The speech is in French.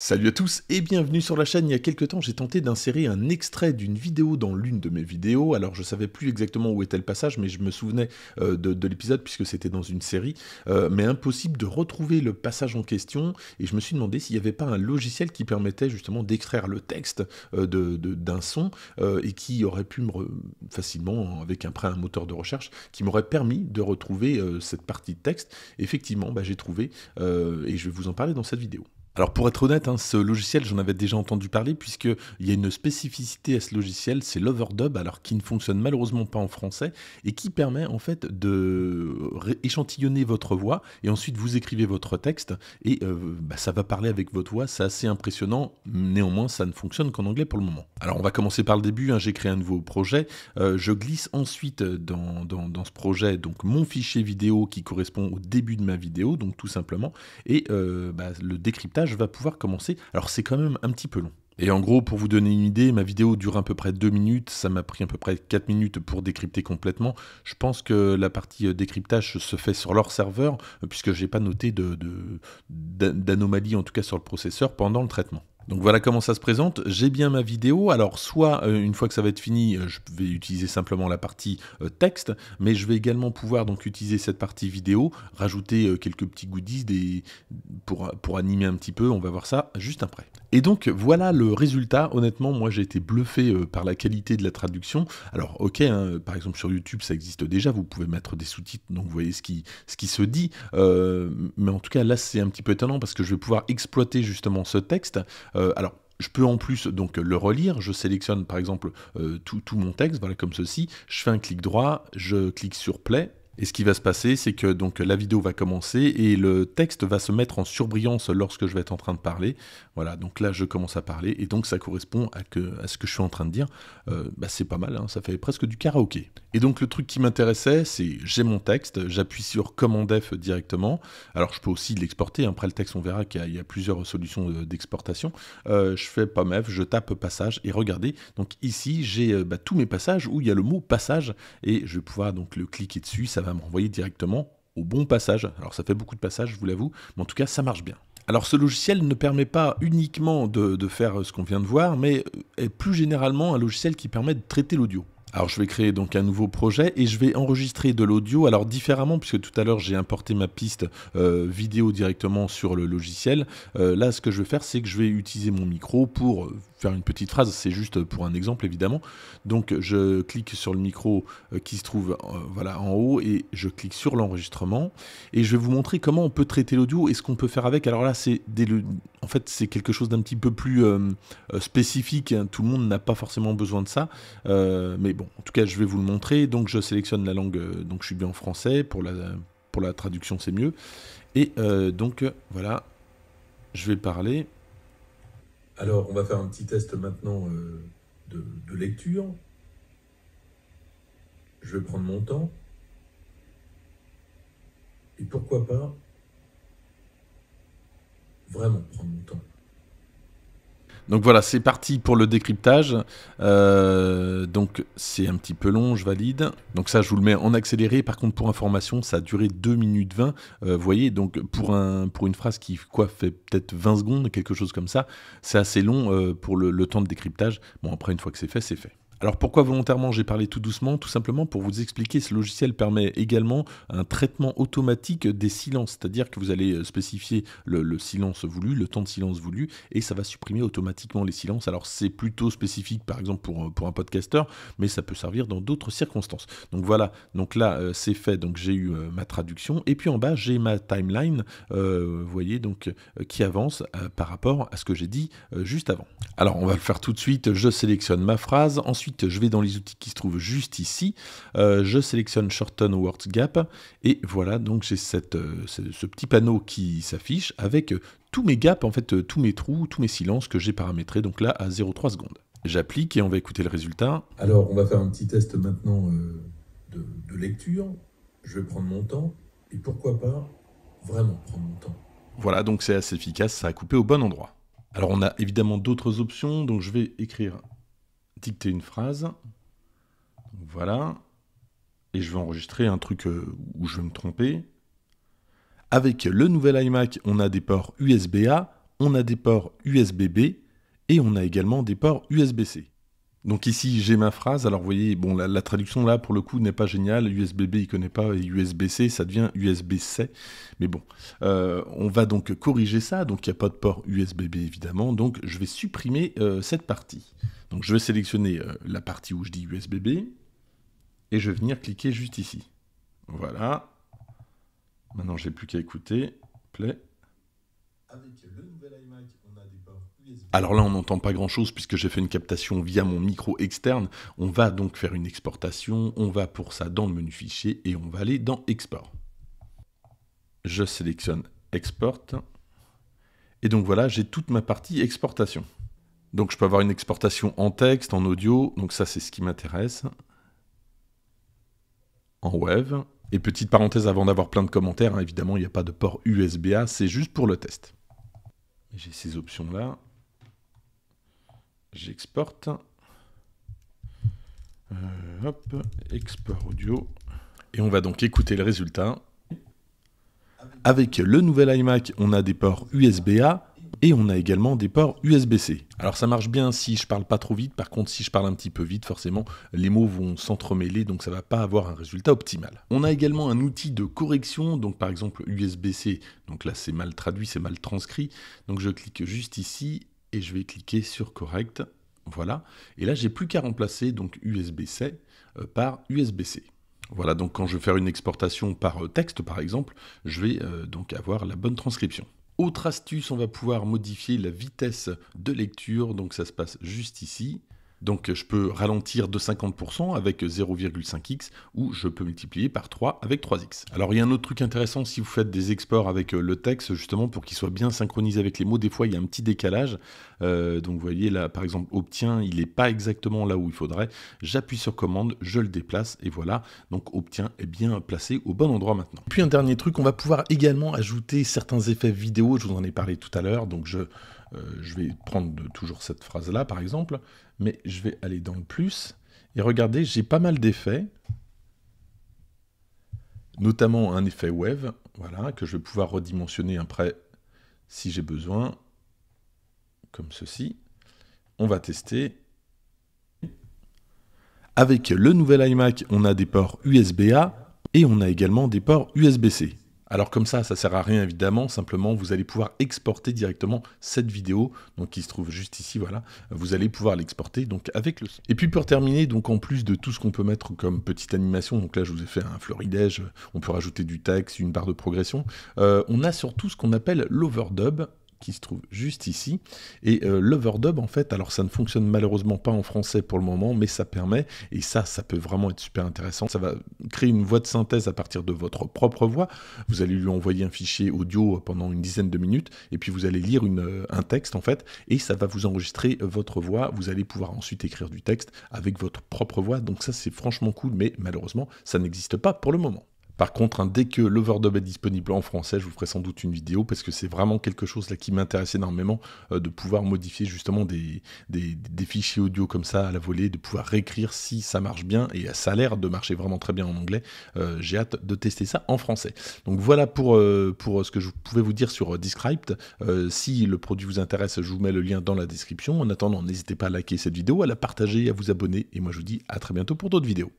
Salut à tous et bienvenue sur la chaîne. Il y a quelques temps, j'ai tenté d'insérer un extrait d'une vidéo dans l'une de mes vidéos. Alors, je savais plus exactement où était le passage, mais je me souvenais euh, de, l'épisode puisque c'était dans une série. Euh, mais impossible de retrouver le passage en question. Et je me suis demandé s'il n'y avait pas un logiciel qui permettait justement d'extraire le texte euh, de d'un son et qui aurait pu me facilement, avec un, un moteur de recherche, qui m'aurait permis de retrouver cette partie de texte. Effectivement, bah, j'ai trouvé et je vais vous en parler dans cette vidéo. Alors pour être honnête, hein, ce logiciel, j'en avais déjà entendu parler puisqu'il y a une spécificité à ce logiciel, c'est l'overdub, alors qui ne fonctionne malheureusement pas en français et qui permet en fait de échantillonner votre voix et ensuite vous écrivez votre texte et euh, bah, ça va parler avec votre voix, c'est assez impressionnant, néanmoins ça ne fonctionne qu'en anglais pour le moment. Alors on va commencer par le début, hein, j'ai créé un nouveau projet, euh, je glisse ensuite dans, ce projet donc mon fichier vidéo qui correspond au début de ma vidéo, donc tout simplement, et euh, bah, le décryptage va pouvoir commencer. Alors c'est quand même un petit peu long. Et en gros, pour vous donner une idée, ma vidéo dure à peu près 2 minutes, ça m'a pris à peu près 4 minutes pour décrypter complètement. Je pense que la partie euh, décryptage se fait sur leur serveur, euh, puisque j'ai pas noté d'anomalie, de, en tout cas sur le processeur, pendant le traitement. Donc voilà comment ça se présente. J'ai bien ma vidéo. Alors soit euh, une fois que ça va être fini, euh, je vais utiliser simplement la partie euh, texte, mais je vais également pouvoir donc utiliser cette partie vidéo, rajouter quelques petits goodies des... pour, animer un petit peu. On va voir ça juste après. Et donc voilà le résultat. Honnêtement, moi j'ai été bluffé par la qualité de la traduction. Alors ok, hein, par exemple sur YouTube ça existe déjà, vous pouvez mettre des sous-titres, donc vous voyez ce qui, ce qui se dit. mais en tout cas là c'est un petit peu étonnant parce que je vais pouvoir exploiter justement ce texte. Euh, alors, je peux en plus donc le relire. Je sélectionne par exemple euh, tout, tout, mon texte, voilà comme ceci. Je fais un clic droit, je clique sur play et ce qui va se passer, c'est que donc la vidéo va commencer et le texte va se mettre en surbrillance lorsque je vais être en train de parler. Voilà, donc là je commence à parler et donc ça correspond à, que, à ce que je suis en train de dire. Euh, bah, c'est pas mal, hein, ça fait presque du karaoké. Et donc le truc qui m'intéressait, c'est j'ai mon texte, j'appuie sur Command F directement. Alors je peux aussi l'exporter, hein. après le texte on verra qu'il y, a plusieurs solutions euh, d'exportation. Euh, je fais pomef, je tape passage et regardez, donc ici j'ai bah, tous mes passages où il y a le mot passage et je vais pouvoir donc le cliquer dessus, ça va me directement au bon passage. Alors ça fait beaucoup de passages, je vous l'avoue, mais en tout cas ça marche bien. Alors ce logiciel ne permet pas uniquement de, faire euh, ce qu'on vient de voir, mais euh, est plus généralement un logiciel qui permet de traiter l'audio. Alors je vais créer donc un nouveau projet et je vais enregistrer de l'audio, alors différemment puisque tout à l'heure j'ai importé ma piste euh, vidéo directement sur le logiciel. là ce que je vais faire c'est que je vais utiliser mon micro pour faire une petite phrase, c'est juste pour un exemple évidemment. Donc je clique sur le micro euh, qui se trouve euh, voilà, en haut et je clique sur l'enregistrement et je vais vous montrer comment on peut traiter l'audio et ce qu'on peut faire avec. Alors là, c'est en fait c'est quelque chose d'un petit peu plus euh, spécifique, hein. tout le monde n'a pas forcément besoin de ça, mais bon, en tout cas je vais vous le montrer. Donc je sélectionne la langue, donc je suis bien en français, pour la, pour la traduction c'est mieux. Et donc voilà, je vais parler. Alors, on va faire un petit test maintenant euh, de lecture. Je vais prendre mon temps. Et pourquoi pas vraiment prendre mon temps donc voilà, c'est parti pour le décryptage. Euh, donc c'est un petit peu long, je valide. Donc ça, je vous le mets en accéléré. Par contre, pour information, ça a duré 2 minutes 20. Euh, vous voyez, donc pour, un, pour une phrase qui coiffe fait peut-être 20 secondes, quelque chose comme ça, c'est assez long euh, pour le temps de décryptage. Bon, après, une fois que c'est fait, c'est fait. Alors pourquoi volontairement j'ai parlé tout doucement Tout simplement pour vous expliquer, ce logiciel permet également un traitement automatique des silences, c'est-à-dire que vous allez euh, spécifier le, silence voulu, le temps de silence voulu, et ça va supprimer automatiquement les silences. Alors c'est plutôt spécifique par exemple pour, euh, pour un podcasteur, mais ça peut servir dans d'autres circonstances. Donc voilà, donc là euh, c'est fait, donc j'ai eu ma traduction, et puis en bas j'ai ma timeline, vous voyez, donc qui avance par rapport à ce que j'ai dit juste avant. Alors on va le faire tout de suite, je sélectionne ma phrase, ensuite je vais dans les outils qui se trouvent juste ici. Euh, je sélectionne Shorten Words Gap. Et voilà, donc j'ai euh, ce, petit panneau qui s'affiche avec euh, tous mes gaps, en fait, tous mes trous, tous mes silences que j'ai paramétrés, donc là, à 0,3 secondes. J'applique et on va écouter le résultat. Alors, on va faire un petit test maintenant de, de lecture. Je vais prendre mon temps. Et pourquoi pas vraiment prendre mon temps Voilà, donc c'est assez efficace, ça a coupé au bon endroit. Alors on a évidemment d'autres options, donc je vais écrire dicter une phrase. voilà. Et je vais enregistrer un truc euh, où je vais me tromper. Avec le nouvel iMac, on a des ports USB-A, on a des ports USB-B et on a également des ports USB-C. Donc ici, j'ai ma phrase. Alors vous voyez, bon, la, traduction là, pour le coup, n'est pas géniale. usb il ne connaît pas. Et USB-C, ça devient USB-C. Mais bon, euh, on va donc corriger ça. Donc il n'y a pas de port USBB évidemment. Donc je vais supprimer euh, cette partie. Donc je vais sélectionner euh, la partie où je dis USBB Et je vais venir cliquer juste ici. Voilà. Maintenant, j'ai plus qu'à écouter. Play. Avec le nouvel iMac alors là, on n'entend pas grand-chose puisque j'ai fait une captation via mon micro externe. On va donc faire une exportation, on va pour ça dans le menu fichier et on va aller dans export. Je sélectionne export. Et donc voilà, j'ai toute ma partie exportation. Donc je peux avoir une exportation en texte, en audio, donc ça c'est ce qui m'intéresse. En web. Et petite parenthèse avant d'avoir plein de commentaires, hein, évidemment il n'y a pas de port USB-A, c'est juste pour le test. J'ai ces options là. J'exporte. Euh, hop, export audio. Et on va donc écouter le résultat. Avec le nouvel iMac, on a des ports USB-A et on a également des ports USB-C. Alors ça marche bien si je parle pas trop vite, par contre si je parle un petit peu vite, forcément les mots vont s'entremêler donc ça va pas avoir un résultat optimal. On a également un outil de correction, donc par exemple USB-C, donc là c'est mal traduit, c'est mal transcrit, donc je clique juste ici et je vais cliquer sur correct. Voilà. Et là, j'ai plus qu'à remplacer donc USB-C euh, par USB-C. Voilà, donc quand je vais faire une exportation par euh, texte par exemple, je vais euh, donc avoir la bonne transcription. Autre astuce, on va pouvoir modifier la vitesse de lecture, donc ça se passe juste ici. Donc je peux ralentir de 50% avec 0,5x ou je peux multiplier par 3 avec 3x. Alors il y a un autre truc intéressant si vous faites des exports avec euh, le texte, justement pour qu'il soit bien synchronisé avec les mots, des fois il y a un petit décalage. Euh, donc vous voyez là par exemple obtient, il n'est pas exactement là où il faudrait. J'appuie sur commande, je le déplace et voilà. Donc obtient est bien placé au bon endroit maintenant. Puis un dernier truc, on va pouvoir également ajouter certains effets vidéo, je vous en ai parlé tout à l'heure. Donc je euh, je vais prendre toujours cette phrase-là, par exemple, mais je vais aller dans le plus, et regardez, j'ai pas mal d'effets, notamment un effet wave, voilà, que je vais pouvoir redimensionner après si j'ai besoin, comme ceci. On va tester. Avec le nouvel iMac, on a des ports USB-A et on a également des ports USB-C. Alors comme ça, ça sert à rien évidemment, simplement vous allez pouvoir exporter directement cette vidéo, donc qui se trouve juste ici, voilà, vous allez pouvoir l'exporter donc avec le son. Et puis pour terminer, donc en plus de tout ce qu'on peut mettre comme petite animation, donc là je vous ai fait un floridège, on peut rajouter du texte, une barre de progression, euh, on a surtout ce qu'on appelle l'overdub, qui se trouve juste ici. Et euh, l'overdub, en fait, alors ça ne fonctionne malheureusement pas en français pour le moment, mais ça permet, et ça, ça peut vraiment être super intéressant, ça va créer une voix de synthèse à partir de votre propre voix. Vous allez lui envoyer un fichier audio euh, pendant une dizaine de minutes, et puis vous allez lire euh, un texte, en fait, et ça va vous enregistrer votre voix. Vous allez pouvoir ensuite écrire du texte avec votre propre voix. Donc ça, c'est franchement cool, mais malheureusement, ça n'existe pas pour le moment. Par contre, dès que l'overdub est disponible en français, je vous ferai sans doute une vidéo parce que c'est vraiment quelque chose là qui m'intéresse énormément euh, de pouvoir modifier justement des, fichiers audio comme ça à la volée, de pouvoir réécrire si ça marche bien et ça a l'air de marcher vraiment très bien en anglais. Euh, j'ai hâte de tester ça en français. Donc voilà pour, euh, pour ce que je pouvais vous dire sur Descript. si le produit vous intéresse, je vous mets le lien dans la description. En attendant, n'hésitez pas à liker cette vidéo, à la partager, à vous abonner et moi je vous dis à très bientôt pour d'autres vidéos.